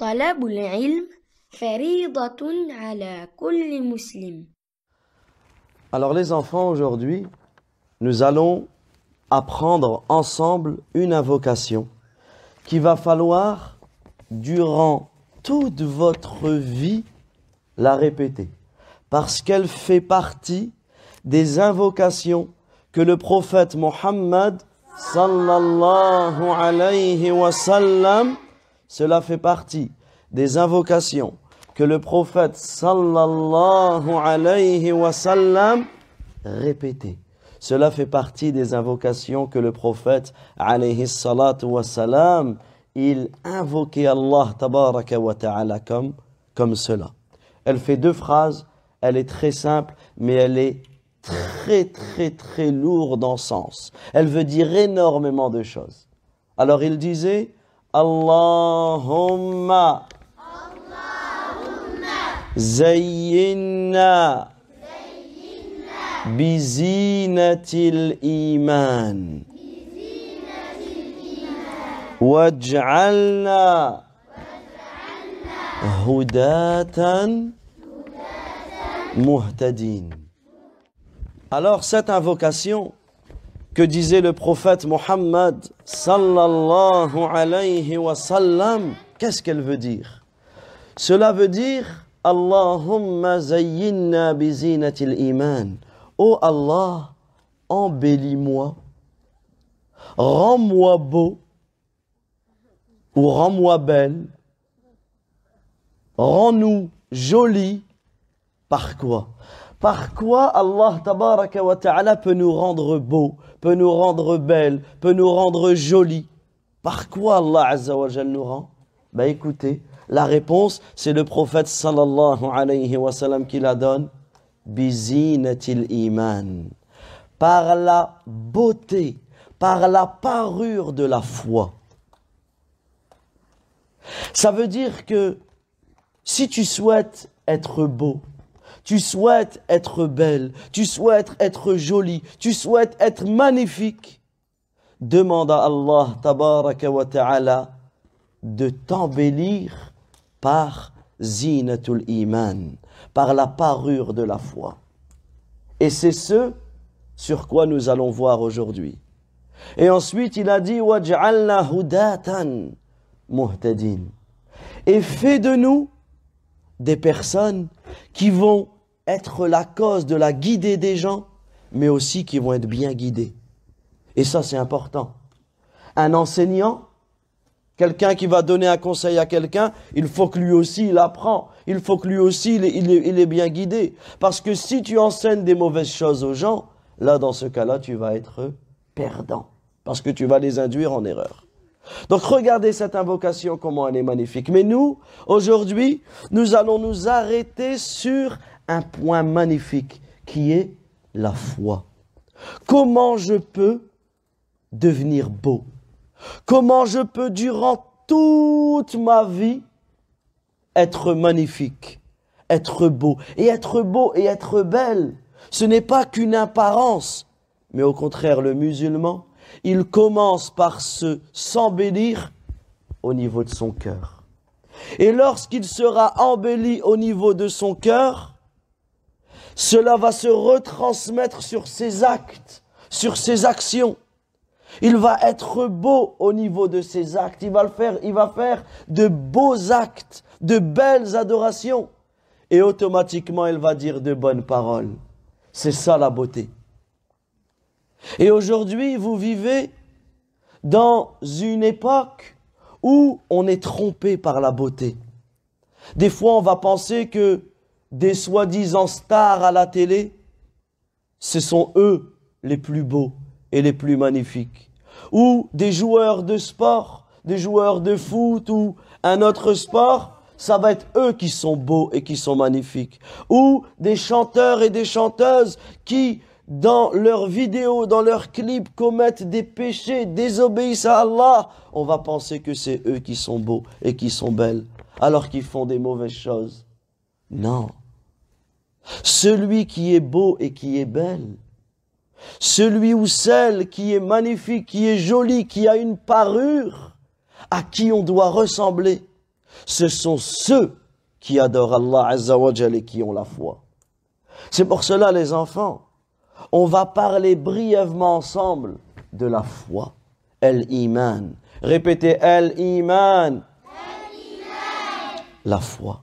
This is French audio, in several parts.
Alors les enfants, aujourd'hui, nous allons apprendre ensemble une invocation qu'il va falloir, durant toute votre vie, la répéter. Parce qu'elle fait partie des invocations que le prophète Mohammed sallallahu alayhi wa sallam cela fait partie des invocations que le prophète sallallahu alayhi wa sallam répétait. Cela fait partie des invocations que le prophète alayhi salatu wa il invoquait Allah tabaraka wa ta'ala comme, comme cela. Elle fait deux phrases, elle est très simple, mais elle est très très très lourde en sens. Elle veut dire énormément de choses. Alors il disait, اللهم اللهم زينا بزينة الإيمان واجعلنا هداة مهتدين Alors cette invocation que disait le prophète Mohammed sallallahu alayhi wa sallam, qu'est-ce qu'elle veut dire Cela veut dire Allahumma zayyinna bizinatil iman. oh Allah, embellis-moi, rends-moi beau ou rends-moi belle, rends-nous jolis par quoi par quoi Allah tabaraka wa ta'ala peut nous rendre beaux, peut nous rendre belles, peut nous rendre jolies Par quoi Allah azza wa nous rend Ben écoutez, la réponse, c'est le prophète sallallahu alayhi wa qui la donne. Bizinatil iman. Par la beauté, par la parure de la foi. Ça veut dire que si tu souhaites être beau, tu souhaites être belle, tu souhaites être jolie, tu souhaites être magnifique. Demande à Allah tabaraka wa ta'ala de t'embellir par zinatul iman, par la parure de la foi. Et c'est ce sur quoi nous allons voir aujourd'hui. Et ensuite, il a dit muhtadin. Et fais de nous des personnes qui vont être la cause de la guidée des gens, mais aussi qui vont être bien guidés. Et ça, c'est important. Un enseignant, quelqu'un qui va donner un conseil à quelqu'un, il faut que lui aussi il apprend. Il faut que lui aussi il il est, bien guidé. Parce que si tu enseignes des mauvaises choses aux gens, là, dans ce cas-là, tu vas être perdant. Parce que tu vas les induire en erreur. Donc regardez cette invocation, comment elle est magnifique. Mais nous, aujourd'hui, nous allons nous arrêter sur un point magnifique qui est la foi. Comment je peux devenir beau Comment je peux durant toute ma vie être magnifique, être beau Et être beau et être belle, ce n'est pas qu'une apparence, mais au contraire, le musulman, il commence par se s'embellir au niveau de son cœur. Et lorsqu'il sera embelli au niveau de son cœur, cela va se retransmettre sur ses actes, sur ses actions. Il va être beau au niveau de ses actes. Il va le faire, il va faire de beaux actes, de belles adorations. Et automatiquement, il va dire de bonnes paroles. C'est ça la beauté. Et aujourd'hui, vous vivez dans une époque où on est trompé par la beauté. Des fois, on va penser que des soi-disant stars à la télé, ce sont eux les plus beaux et les plus magnifiques. Ou des joueurs de sport, des joueurs de foot ou un autre sport, ça va être eux qui sont beaux et qui sont magnifiques. Ou des chanteurs et des chanteuses qui dans leurs vidéos, dans leurs clips, commettent des péchés, désobéissent à Allah, on va penser que c'est eux qui sont beaux et qui sont belles, alors qu'ils font des mauvaises choses. Non. Celui qui est beau et qui est belle, celui ou celle qui est magnifique, qui est jolie, qui a une parure, à qui on doit ressembler, ce sont ceux qui adorent Allah Azza et qui ont la foi. C'est pour cela, les enfants, on va parler brièvement ensemble de la foi. El-Iman. Répétez El-Iman. La foi.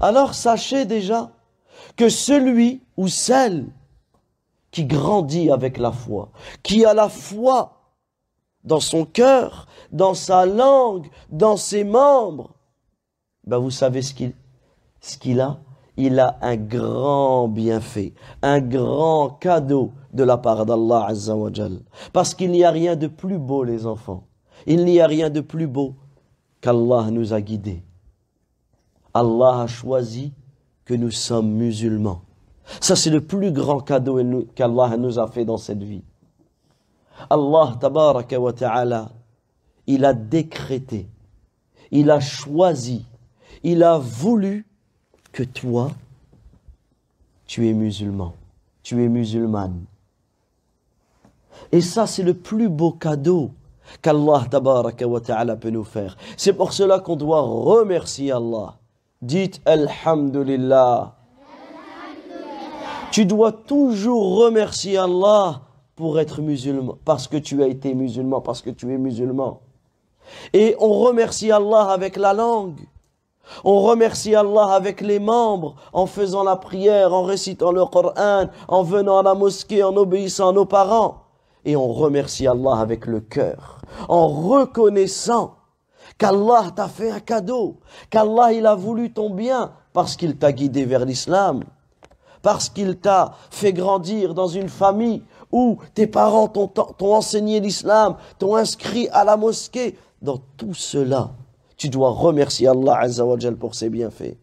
Alors sachez déjà que celui ou celle qui grandit avec la foi, qui a la foi dans son cœur, dans sa langue, dans ses membres, ben vous savez ce qu'il a il a un grand bienfait, un grand cadeau de la part d'Allah Azzawajal. Parce qu'il n'y a rien de plus beau, les enfants. Il n'y a rien de plus beau qu'Allah nous a guidés. Allah a choisi que nous sommes musulmans. Ça, c'est le plus grand cadeau qu'Allah nous a fait dans cette vie. Allah, tabaraka wa ta'ala, il a décrété, il a choisi, il a voulu que toi, tu es musulman, tu es musulmane. Et ça, c'est le plus beau cadeau qu'Allah ta'ala peut nous faire. C'est pour cela qu'on doit remercier Allah. Dites Alhamdulillah. Tu dois toujours remercier Allah pour être musulman, parce que tu as été musulman, parce que tu es musulman. Et on remercie Allah avec la langue. On remercie Allah avec les membres en faisant la prière, en récitant le Coran, en venant à la mosquée, en obéissant à nos parents. Et on remercie Allah avec le cœur, en reconnaissant qu'Allah t'a fait un cadeau, qu'Allah il a voulu ton bien parce qu'il t'a guidé vers l'islam, parce qu'il t'a fait grandir dans une famille où tes parents t'ont enseigné l'islam, t'ont inscrit à la mosquée. Dans tout cela, tu dois remercier Allah Azzawajal pour ses bienfaits.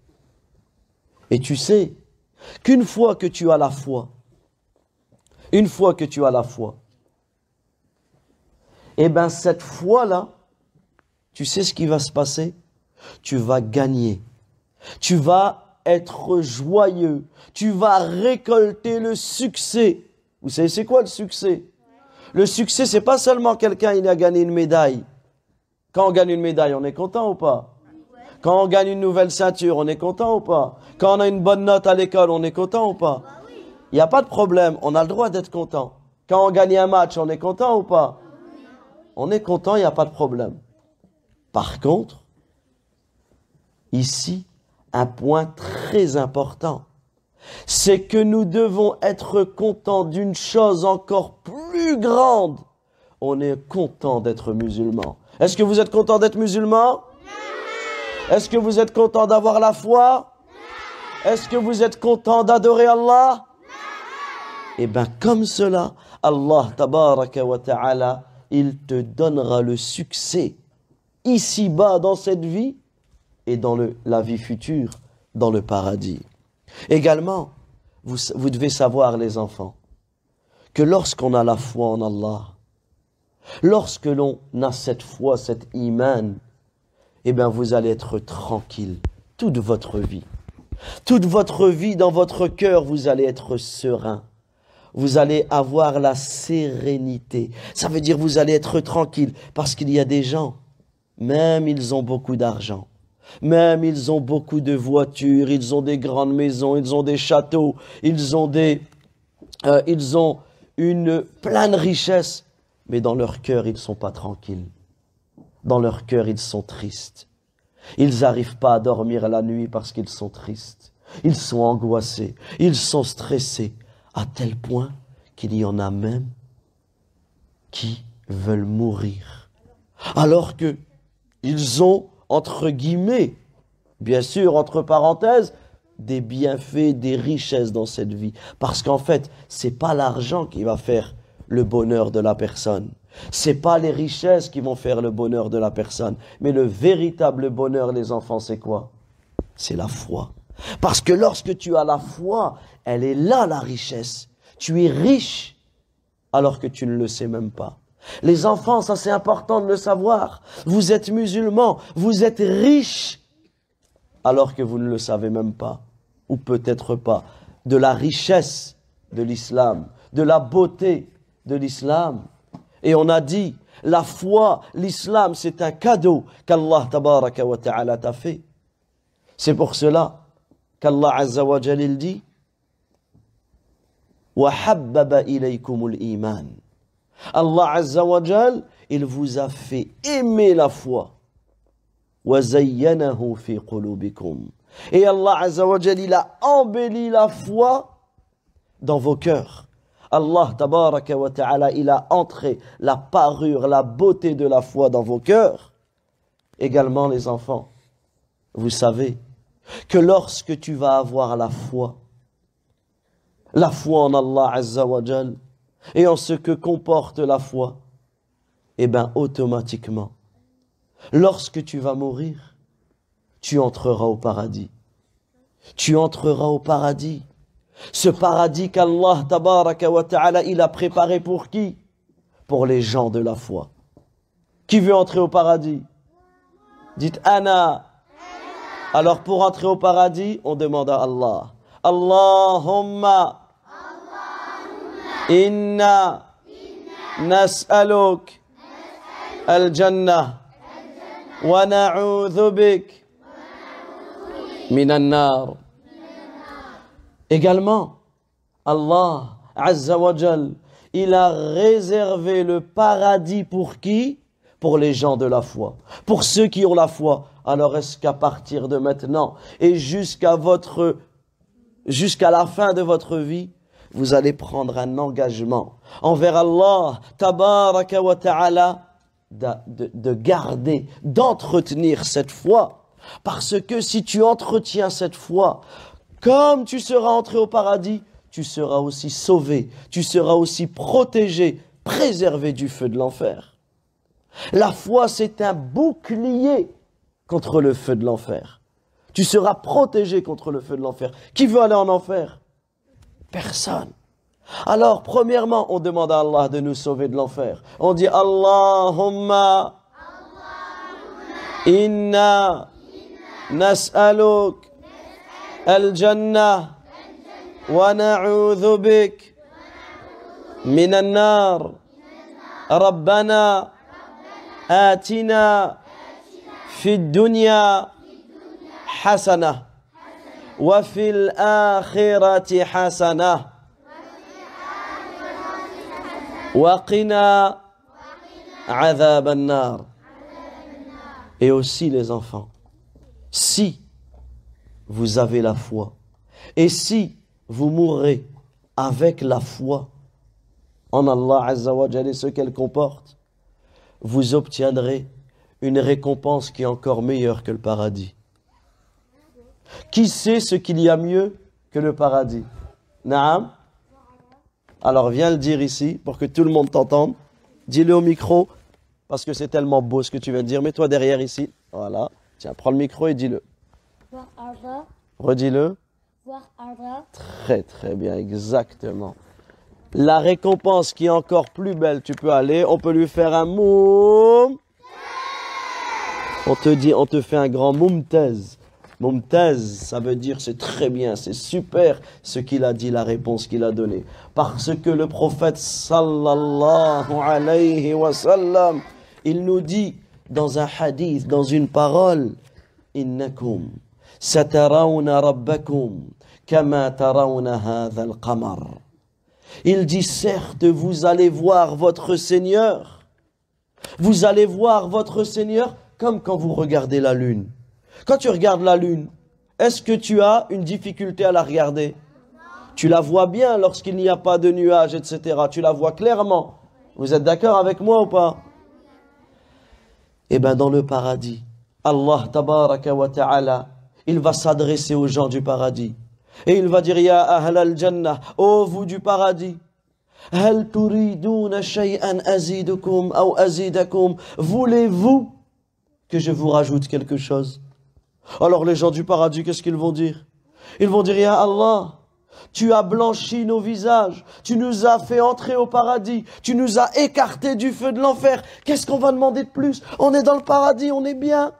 Et tu sais qu'une fois que tu as la foi, une fois que tu as la foi, eh bien cette foi-là, tu sais ce qui va se passer Tu vas gagner. Tu vas être joyeux. Tu vas récolter le succès. Vous savez, c'est quoi le succès Le succès, c'est pas seulement quelqu'un, il a gagné une médaille. Quand on gagne une médaille, on est content ou pas Quand on gagne une nouvelle ceinture, on est content ou pas Quand on a une bonne note à l'école, on est content ou pas Il n'y a pas de problème, on a le droit d'être content. Quand on gagne un match, on est content ou pas On est content, il n'y a pas de problème. Par contre, ici, un point très important, c'est que nous devons être contents d'une chose encore plus grande. On est content d'être musulman. Est-ce que vous êtes content d'être musulman Est-ce que vous êtes content d'avoir la foi Est-ce que vous êtes content d'adorer Allah Et eh bien, comme cela, Allah tabaraka wa ta'ala, il te donnera le succès ici-bas dans cette vie et dans le, la vie future, dans le paradis. Également, vous devez savoir, les enfants, que lorsqu'on a la foi en Allah, Lorsque l'on a cette foi, cet iman, eh bien vous allez être tranquille toute votre vie. Toute votre vie dans votre cœur, vous allez être serein. Vous allez avoir la sérénité. Ça veut dire vous allez être tranquille parce qu'il y a des gens, même ils ont beaucoup d'argent, même ils ont beaucoup de voitures, ils ont des grandes maisons, ils ont des châteaux, ils ont des, euh, ils ont une pleine richesse mais dans leur cœur, ils ne sont pas tranquilles. Dans leur cœur, ils sont tristes. Ils n'arrivent pas à dormir la nuit parce qu'ils sont tristes. Ils sont angoissés, ils sont stressés, à tel point qu'il y en a même qui veulent mourir. Alors que ils ont, entre guillemets, bien sûr, entre parenthèses, des bienfaits, des richesses dans cette vie. Parce qu'en fait, c'est pas l'argent qui va faire le bonheur de la personne. C'est pas les richesses qui vont faire le bonheur de la personne, mais le véritable bonheur, des enfants, c'est quoi C'est la foi. Parce que lorsque tu as la foi, elle est là la richesse. Tu es riche alors que tu ne le sais même pas. Les enfants, ça c'est important de le savoir. Vous êtes musulmans, vous êtes riches alors que vous ne le savez même pas, ou peut-être pas, de la richesse de l'islam, de la beauté de l'islam. Et on a dit, la foi, l'islam, c'est un cadeau qu'Allah tabaraka wa ta'ala t'a fait. C'est pour cela qu'Allah azza wa jalil dit, وَحَبَّبَ إِلَيْكُمُ iman. Allah azza wa jal, il vous a fait aimer la foi. وَزَيَّنَهُ فِي قُلُوبِكُمْ Et Allah azza wa jal, il a embelli la foi dans vos cœurs. Allah tabaraka wa ta'ala, il a entré la parure, la beauté de la foi dans vos cœurs. Également les enfants, vous savez que lorsque tu vas avoir la foi, la foi en Allah Azza wa et en ce que comporte la foi, eh bien automatiquement, lorsque tu vas mourir, tu entreras au paradis. Tu entreras au paradis. Ce paradis qu'Allah tabaraka ta'ala, a préparé pour qui Pour les gens de la foi. Qui veut entrer au paradis Dites Anna. Alors pour entrer au paradis, on demande à Allah. Allahumma, inna, nas'aluk al-jannah wa nar. Également, Allah Azza il a réservé le paradis pour qui Pour les gens de la foi, pour ceux qui ont la foi. Alors est-ce qu'à partir de maintenant et jusqu'à votre jusqu'à la fin de votre vie, vous allez prendre un engagement envers Allah tabaraka wa ta'ala de garder, d'entretenir cette foi parce que si tu entretiens cette foi, comme tu seras entré au paradis, tu seras aussi sauvé, tu seras aussi protégé, préservé du feu de l'enfer. La foi, c'est un bouclier contre le feu de l'enfer. Tu seras protégé contre le feu de l'enfer. Qui veut aller en enfer Personne. Alors, premièrement, on demande à Allah de nous sauver de l'enfer. On dit Allahumma, inna, inna. الجنة ونعوذ بك من النار ربنا آتنا في الدنيا حسنة وفي الآخرة حسنة وقنا عذاب النار Et aussi les enfants. Si vous avez la foi. Et si vous mourrez avec la foi en Allah Azzawajal et ce qu'elle comporte, vous obtiendrez une récompense qui est encore meilleure que le paradis. Qui sait ce qu'il y a mieux que le paradis Naam Alors viens le dire ici pour que tout le monde t'entende. Dis-le au micro parce que c'est tellement beau ce que tu viens de dire. Mets-toi derrière ici. Voilà. Tiens, prends le micro et dis-le. Redis-le. Très très bien, exactement. La récompense qui est encore plus belle, tu peux aller, on peut lui faire un moum. On te dit, on te fait un grand moumtez. Mumtaz, ça veut dire c'est très bien, c'est super ce qu'il a dit, la réponse qu'il a donnée. Parce que le prophète sallallahu alayhi wa sallam, il nous dit dans un hadith, dans une parole, innakum il dit certes vous allez voir votre Seigneur. Vous allez voir votre Seigneur comme quand vous regardez la lune. Quand tu regardes la lune, est-ce que tu as une difficulté à la regarder Tu la vois bien lorsqu'il n'y a pas de nuages, etc. Tu la vois clairement. Vous êtes d'accord avec moi ou pas Eh bien, dans le paradis, Allah tabaraka wa ta'ala il va s'adresser aux gens du paradis. Et il va dire, Ya al-Jannah Jannah, ô vous du paradis, azidukum ou voulez-vous que je vous rajoute quelque chose Alors les gens du paradis, qu'est-ce qu'ils vont dire Ils vont dire, Ya Allah, tu as blanchi nos visages, tu nous as fait entrer au paradis, tu nous as écartés du feu de l'enfer. Qu'est-ce qu'on va demander de plus On est dans le paradis, on est bien.